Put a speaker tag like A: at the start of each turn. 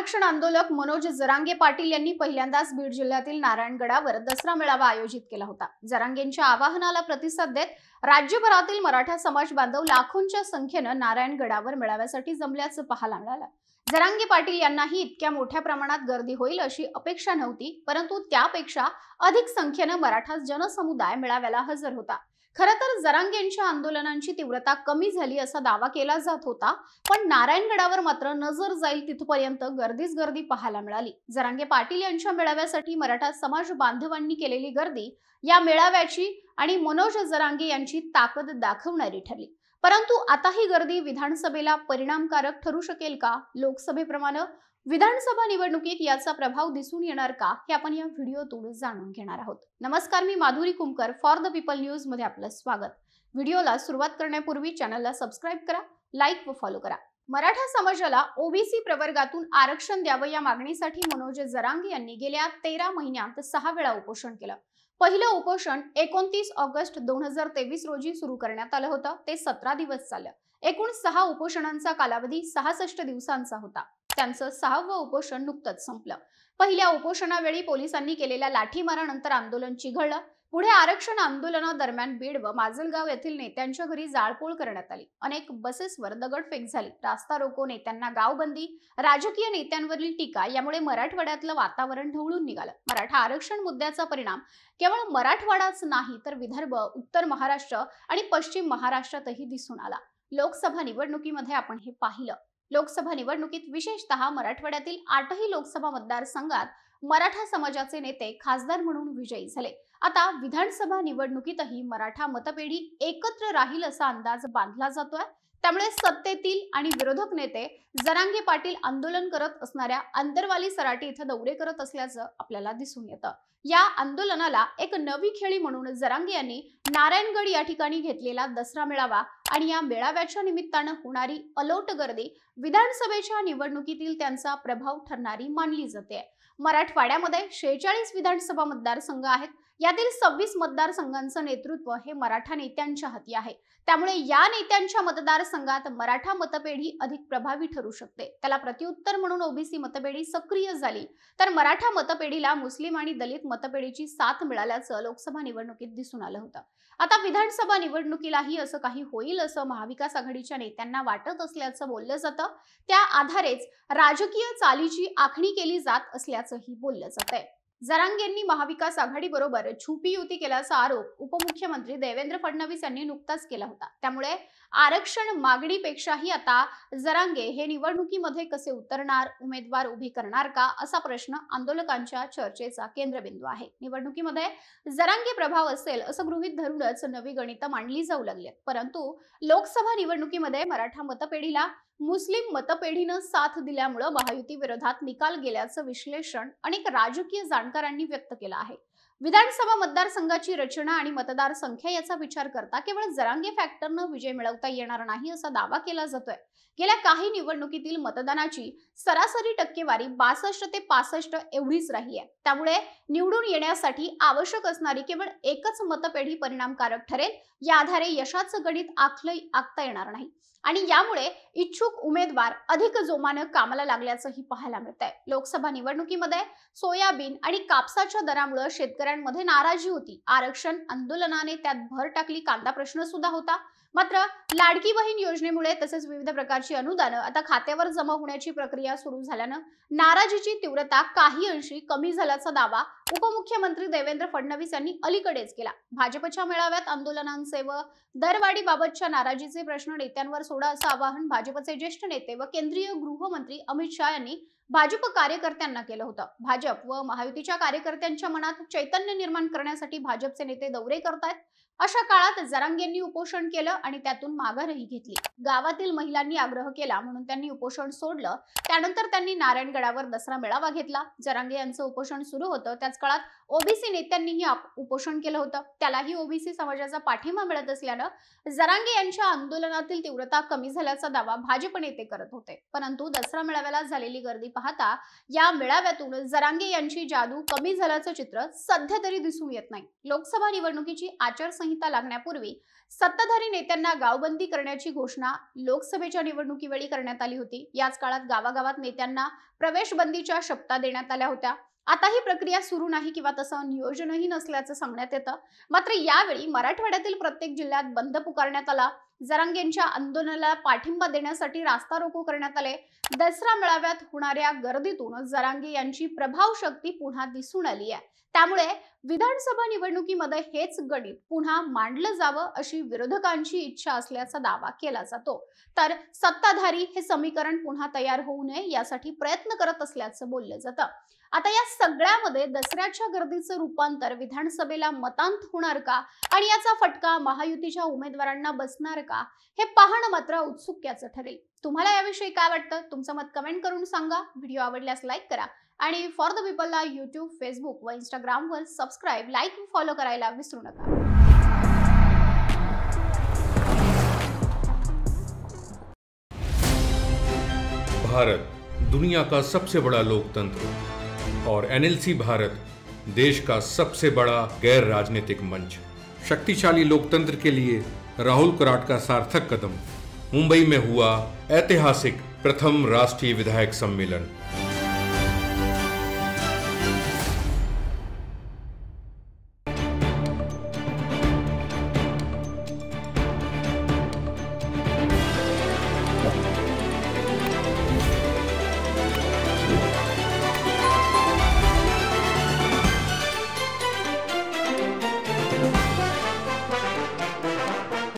A: आरक्षण आंदोलक मनोज जरांगे पाटील यांनी पहिल्यांदाच बीड जिल्ह्यातील नारायणगडावर दसरा मेळावा आयोजित केला होता जरांगेंच्या आवाहनाला प्रतिसाद देत राज्यभरातील मराठा समाज बांधव लाखोंच्या संख्येनं नारायणगडावर मेळाव्यासाठी जमल्याचं पाहायला मिळालं जरांगे पाटील यांनाही इतक्या मोठ्या प्रमाणात गर्दी होईल अशी अपेक्षा नव्हती परंतु त्यापेक्षा अधिक संख्येनं मराठा जनसमुदाय मेळाव्याला हजर होता खरं तर जरांगेंच्या आंदोलनांची तीव्रता कमी झाली असा दावा केला जात होता पण नारायणगडावर मात्र नजर जाईल तिथपर्यंत गर्दीच गर्दी पाहायला मिळाली जरांगे पाटील यांच्या मेळाव्यासाठी मराठा समाज बांधवांनी केलेली गर्दी या मेळाव्याची आणि मनोज जरांगे यांची ताकद दाखवणारी ठरली परंतु आता ही गर्दी विधानसभेला परिणामकारक ठरू शकेल का लोकसभेप्रमाणे विधानसभा निवडणुकीत याचा प्रभाव दिसून येणार का हे आपण या व्हिडिओतून जाणून घेणार आहोत नमस्कार मी Madhuri Kumkar for the people news मध्ये आपलं स्वागत व्हिडिओला सुरुवात करण्यापूर्वी चॅनलला सबस्क्राईब करा लाईक व फॉलो करा मराठा समाजाला ओबीसी प्रवर्गातून आरक्षण द्यावं या मागणीसाठी मनोज जरांग यांनी गेल्या तेरा महिन्यात सहा वेळा उपोषण केलं पहिलं उपोषण एकोणतीस ऑगस्ट दोन हजार तेवीस रोजी सुरू करण्यात आलं होतं ते सतरा दिवस चाललं एकूण सहा उपोषणांचा कालावधी सहासष्ट दिवसांचा होता त्यांचं सहावं उपोषण नुकतंच संपलं पहिल्या उपोषणावेळी पोलिसांनी केलेल्या लाठीमारानंतर आंदोलन चिघळलं पुढे आरक्षण आंदोलना दरम्यान बीड व माजलगाव येथील नेत्यांच्या घरी जाळपोळ करण्यात आली अनेक बसेसवर दगडफेक झाली रास्ता रोको नेत्यांना गावबंदी राजकीय नेत्यांवरील टीका यामुळे मराठवाड्यातलं वातावरण ढवळून निघालं मराठा आरक्षण मुद्द्याचा परिणाम केवळ मराठवाडाच नाही तर विदर्भ उत्तर महाराष्ट्र आणि पश्चिम महाराष्ट्रातही दिसून आला लोकसभा निवडणुकीमध्ये आपण हे पाहिलं लोकसभा निवडणुकीत विशेषतः मराठवाड्यातील आठही लोकसभा मतदारसंघात मराठा समाजाचे नेते खासदार म्हणून विजयी झाले आता विधानसभा निवडणुकीतही मराठा मतपेढी एकत्र राहील असा अंदाज बांधला जातोय त्यामुळे सत्तेतील आणि विरोधक नेते जरांगे पाटील आंदोलन करत असणाऱ्या आंतरवाली सराटी इथं दौरे करत असल्याचं आपल्याला दिसून येतं या आंदोलनाला एक नवी खेळी म्हणून जरांगे यांनी नारायणगड या ठिकाणी घेतलेला दसरा मेळावा आणि या मेळाव्याच्या निमित्तानं होणारी अलोट गर्दी विधानसभेच्या निवडणुकीतील त्यांचा प्रभाव ठरणारी मानली जाते मराठवाड्यामध्ये शेहेचाळीस विधानसभा मतदारसंघ आहेत यातील सव्वीस मतदारसंघांचं नेतृत्व हे मराठा नेत्यांच्या हाती आहे त्यामुळे या नेत्यांच्या मतदारसंघात मराठा मतपेढी अधिक प्रभावी ठरू शकते त्याला प्रत्युत्तर म्हणून ओबीसी मतपेढी सक्रिय झाली तर मराठा मतपेढीला मुस्लिम आणि दलित मतपेढीची साथ मिळाल्याचं लोकसभा निवडणुकीत दिसून आलं होतं आता विधानसभा निवडणुकीलाही असं काही होईल असं महाविकास आघाडीच्या नेत्यांना वाटत असल्याचं बोललं जातं त्या आधारेच राजकीय चालीची आखणी केली जात असल्याचंही बोललं जात आहे जरांग यांनी महाविकास आघाडीबरोबर छुपी युती केल्याचा आरोप उपमुख्यमंत्री देवेंद्र फडणवीस यांनी नुकताच केला होता त्यामुळे आरक्षण मागणीपेक्षाही आता जरांगे हे निवडणुकीमध्ये कसे उतरणार उमेदवार उभी करणार का असा प्रश्न आंदोलकांच्या चर्चेचा केंद्रबिंदू आहे निवडणुकीमध्ये जरांगे प्रभाव असेल असं गृहित धरूनच नवी गणितं मांडली जाऊ लागली परंतु लोकसभा निवडणुकीमध्ये मराठा मतपेढीला मुस्लिम मतपेढीनं साथ दिल्यामुळं महायुती विरोधात निकाल गेल्याचं विश्लेषण अनेक राजकीय जाणकारांनी व्यक्त केलं आहे विधानसभा मतदारसंघाची रचना आणि मतदार संख्या याचा विचार करता केवळ जरांगे फॅक्टरनं विजय मिळवता येणार नाही असा दावा केला जातोय गेल्या काही निवडणुकीतील मतदानाची सरासरी टक्केवारी बासष्ट ते पासष्ट एवढीच राहिली आहे त्यामुळे निवडून येण्यासाठी आवश्यक असणारी केवळ एकच मतपेढी परिणामकारक ठरेल या आधारे यशाचं गणित आखलं आखता येणार नाही आणि यामुळे इच्छुक उमेदवार अधिक जोमानं कामाला लागल्याचंही पाहायला मिळत आहे लोकसभा निवडणुकीमध्ये सोयाबीन आणि कापसाच्या दरामुळे शेतकऱ्यांमध्ये नाराजी होती आरक्षण आंदोलनाने त्यात भर टाकली कांदा प्रश्न सुद्धा होता मात्र लाडकी बहीण योजनेमुळे तसेच विविध प्रकारची अनुदान आता खात्यावर जमा होण्याची प्रक्रिया सुरू झाल्यानं नाराजीची तीव्रता काही अंशी कमी झाल्याचा दावा उपमुख्यमंत्री देवेंद्र फडणवीस यांनी अलीकडेच केला भाजपच्या मेळाव्यात आंदोलनांचे व बाबतच्या नाराजीचे प्रश्न नेत्यांवर सोडा असं आवाहन भाजपचे ज्येष्ठ नेते व केंद्रीय गृहमंत्री अमित शहा यांनी भाजप कार्यकर्त्यांना केलं होतं भाजप व महायुतीच्या कार्यकर्त्यांच्या मनात चैतन्य निर्माण करण्यासाठी भाजपचे नेते दौरे करतायत अशा काळात यांनी उपोषण केलं आणि त्यातून माघारही घेतली गावातील महिलांनी आग्रह केला म्हणून त्यांनी उपोषण सोडलं त्यानंतर त्यांनी नारायणगडावर दसरा मेळावा घेतला जरांगे यांचं उपोषण सुरू होतं त्याच काळात ओबीसी नेत्यांनीही उपोषण केलं होतं त्यालाही ओबीसी समाजाचा पाठिंबा मिळत असल्यानं जरांगे यांच्या आंदोलनातील तीव्रता कमी झाल्याचा दावा भाजप नेते करत होते परंतु दसरा मेळाव्याला झालेली गर्दी पाहता या मेळाव्यातून जरांगे यांची जादू कमी झाल्याचं चित्र सध्या तरी दिसून येत नाही लोकसभा निवडणुकीची आचारसंहिता लागण्यापूर्वी सत्ताधारी नेत्यांना गावबंदी करण्याची घोषणा लोकसभेच्या निवडणुकीवेळी करण्यात आली होती याच काळात गावागावात नेत्यांना प्रवेश बंदीच्या शब्दा देण्यात आल्या होत्या आता ही प्रक्रिया सुरू नाही किंवा तसं नियोजनही नसल्याचं सांगण्यात येतं मात्र यावेळी मराठवाड्यातील प्रत्येक जिल्ह्यात बंद पुकारण्यात आला जरांगेंच्या आंदोलनाला पाठिंबा देण्यासाठी रास्ता रोको करण्यात आले दसरा मेळाव्यात होणाऱ्या गर्दीतून जरांगे यांची प्रभाव शक्ती पुन्हा दिसून आली आहे त्यामुळे विधानसभा निवडणुकीमध्ये हेच गणित पुन्हा मांडलं जावं अशी विरोधकांची इच्छा असल्याचा दावा केला जातो तर सत्ताधारी हे समीकरण पुन्हा तयार होऊ नये यासाठी प्रयत्न करत असल्याचं बोललं जातं आता या सगळ्यामध्ये दसऱ्याच्या गर्दीचं रूपांतर विधानसभेला मतांत होणार का आणि याचा फटका महायुतीच्या उमेदवारांना बसणार का हे पाहणं मात्र उत्सुक्याचं ठरेल तुम्हाला याविषयी काय वाटतं तुमचं मत कमेंट करून सांगा व्हिडिओ आवडल्यास लाईक करा आणि फॉर द पीपलला यूट्यूब फेसबुक व इंस्टाग्रामवर सबस्क्राईब लाईक व फॉलो करायला विसरू नका भारत दुनिया का सबसे बड़ा लोकतंत्र और एनएलसी भारत देश का सबसे बड़ा गैर राजनीतिक मंच शक्तिशाली लोकतंत्र के लिए राहुल कराट का सार्थक कदम मुंबई में हुआ ऐतिहासिक प्रथम राष्ट्रीय विधायक सम्मेलन